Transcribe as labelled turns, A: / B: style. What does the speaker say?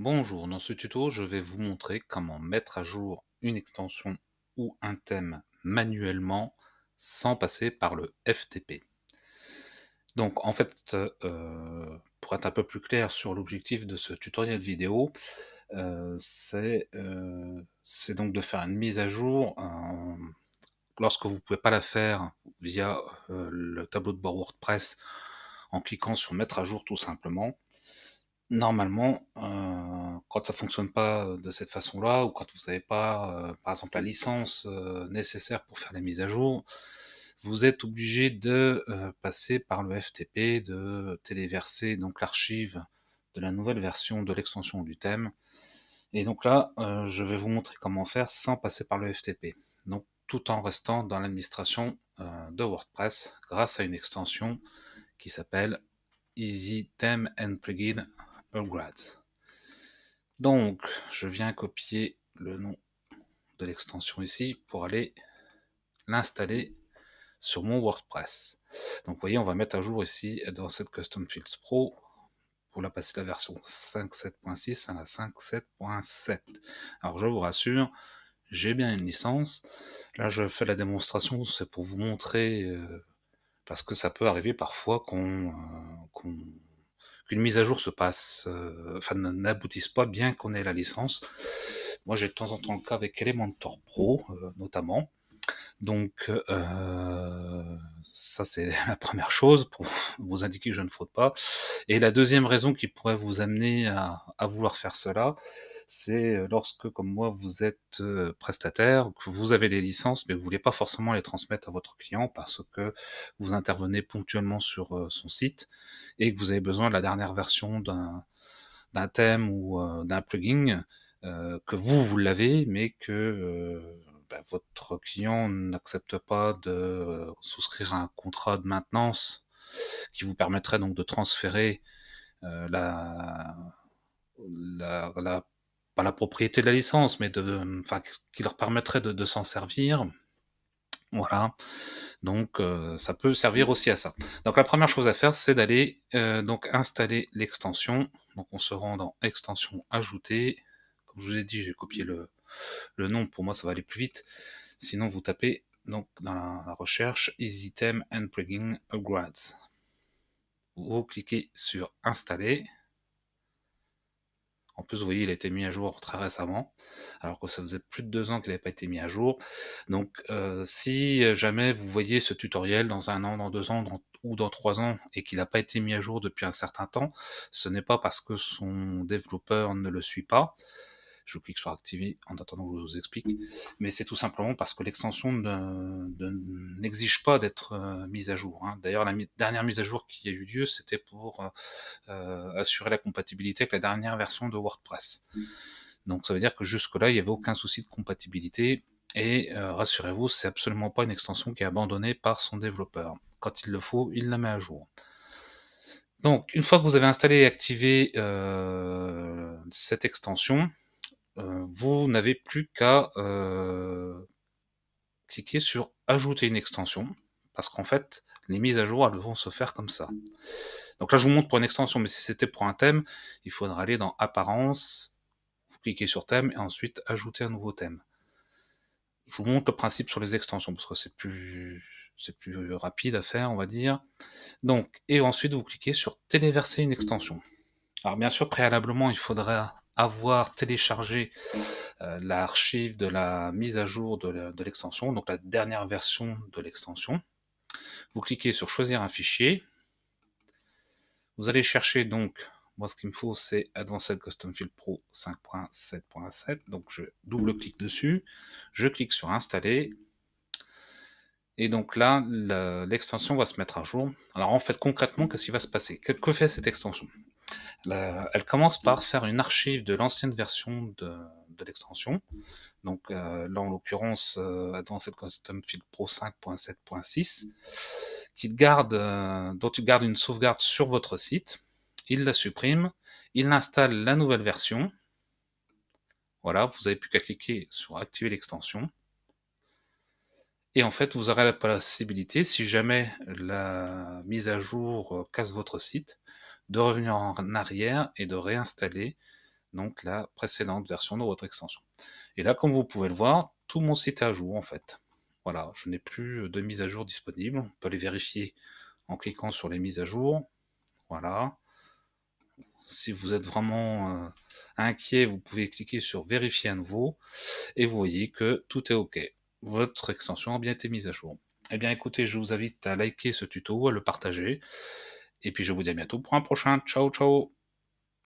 A: Bonjour, dans ce tuto, je vais vous montrer comment mettre à jour une extension ou un thème manuellement sans passer par le FTP. Donc en fait, euh, pour être un peu plus clair sur l'objectif de ce tutoriel vidéo, euh, euh, c'est donc de faire une mise à jour lorsque vous ne pouvez pas la faire via le tableau de bord WordPress en cliquant sur mettre à jour tout simplement normalement, euh, quand ça fonctionne pas euh, de cette façon-là, ou quand vous n'avez pas, euh, par exemple, la licence nécessaire pour faire les mises à jour, vous êtes obligé de passer par le FTP, de téléverser donc l'archive de la nouvelle version de l'extension du thème. Et donc là, je vais vous montrer comment faire sans passer par le FTP. Donc tout en restant dans l'administration de WordPress grâce à une extension qui s'appelle Easy Theme and Plugin upgrades. Donc, je viens copier le nom de l'extension ici pour aller l'installer sur mon WordPress. Donc, vous voyez, on va mettre à jour ici dans cette Custom Fields Pro pour la passer de la version 5.7.6 à la 5.7.7. Alors, je vous rassure, j'ai bien une licence. Là, je fais la démonstration, c'est pour vous montrer, euh, parce que ça peut arriver parfois qu'on euh, qu'une mise à jour se passe, euh, enfin n'aboutisse pas bien qu'on ait la licence. Moi j'ai de temps en temps le cas avec Elementor Pro euh, notamment, donc, euh, ça, c'est la première chose pour vous indiquer que je ne fraude pas. Et la deuxième raison qui pourrait vous amener à, vouloir faire cela, c'est euh, lorsque, comme moi, vous êtes euh, prestataire, que vous avez les licences, mais vous ne voulez pas forcément les transmettre à votre client parce que vous intervenez ponctuellement sur son site et que vous avez besoin de la dernière version d'un thème ou d'un plugin que vous, vous l'avez, mais que bah, votre client n'accepte pas de euh, souscrire un contrat de maintenance qui vous permettrait donc de transférer euh, la, propriété de la licence, mais de, qui leur permettrait de, s'en servir. Voilà. Donc euh, ça peut servir aussi à ça. Donc la première chose à faire, c'est d'aller donc installer l'extension. Donc on se rend dans extension ajouter. Comme je vous ai dit, j'ai copié le, le nom, pour moi, ça va aller plus vite. Sinon, vous tapez donc dans la, recherche EasyTem and Plugin Upgrades. Vous cliquez sur Installer. En plus, vous voyez, il a été mis à jour très récemment, alors que ça faisait plus de deux ans qu'il n'avait pas été mis à jour. Donc, euh, si jamais vous voyez ce tutoriel dans un an, dans deux ans, ou dans trois ans, et qu'il n'a pas été mis à jour depuis un certain temps, ce n'est pas parce que son développeur ne le suit pas, je clique sur activer en attendant que je vous explique. Mais c'est tout simplement parce que l'extension n'exige pas d'être euh, mise à jour. Hein. D'ailleurs, la dernière mise à jour qui a eu lieu, c'était pour euh, euh, assurer la compatibilité avec la dernière version de WordPress. Donc ça veut dire que jusque-là, il n'y avait aucun souci de compatibilité. Et rassurez-vous, c'est absolument pas une extension qui est abandonnée par son développeur. Quand il le faut, il la met à jour. Donc, une fois que vous avez installé et activé cette extension, euh, vous n'avez plus qu'à euh, cliquer sur ajouter une extension parce qu'en fait, les mises à jour, elles vont se faire comme ça. Donc là, je vous montre pour une extension, mais si c'était pour un thème, il faudra aller dans Apparence, vous cliquez sur Thème, et ensuite Ajouter un nouveau thème. Je vous montre le principe sur les extensions, parce que c'est plus, c'est plus rapide à faire, on va dire. Donc, et ensuite, vous cliquez sur Téléverser une extension. Alors bien sûr, préalablement, il faudrait avoir téléchargé euh, l'archive de la mise à jour de l'extension, donc la dernière version de l'extension. Vous cliquez sur choisir un fichier. Vous allez chercher donc, moi ce qu'il me faut c'est Advanced Custom Field Pro 5.7.7, donc je double-clique dessus, je clique sur installer, et donc là, l'extension va se mettre à jour. Alors en fait, concrètement, qu'est-ce qui va se passer Que fait cette extension elle commence par faire une archive de l'ancienne version de, l'extension. Donc euh, là, en l'occurrence, euh, dans Custom Field Pro 5.7.6, garde, euh, dont il garde une sauvegarde sur votre site. Il la supprime. Il installe la nouvelle version. Voilà, vous n'avez plus qu'à cliquer sur activer l'extension. Et en fait, vous aurez la possibilité, si jamais la mise à jour casse votre site, de revenir en arrière et de réinstaller donc la précédente version de votre extension. Et là, comme vous pouvez le voir, tout mon site est à jour en fait. Voilà, je n'ai plus de mise à jour disponible. On peut les vérifier en cliquant sur les mises à jour. Voilà. Si vous êtes vraiment euh, inquiet, vous pouvez cliquer sur vérifier à nouveau et vous voyez que tout est OK. Votre extension a bien été mise à jour. Eh bien écoutez, je vous invite à liker ce tuto, à le partager et puis je vous dis à bientôt pour un prochain. Ciao, ciao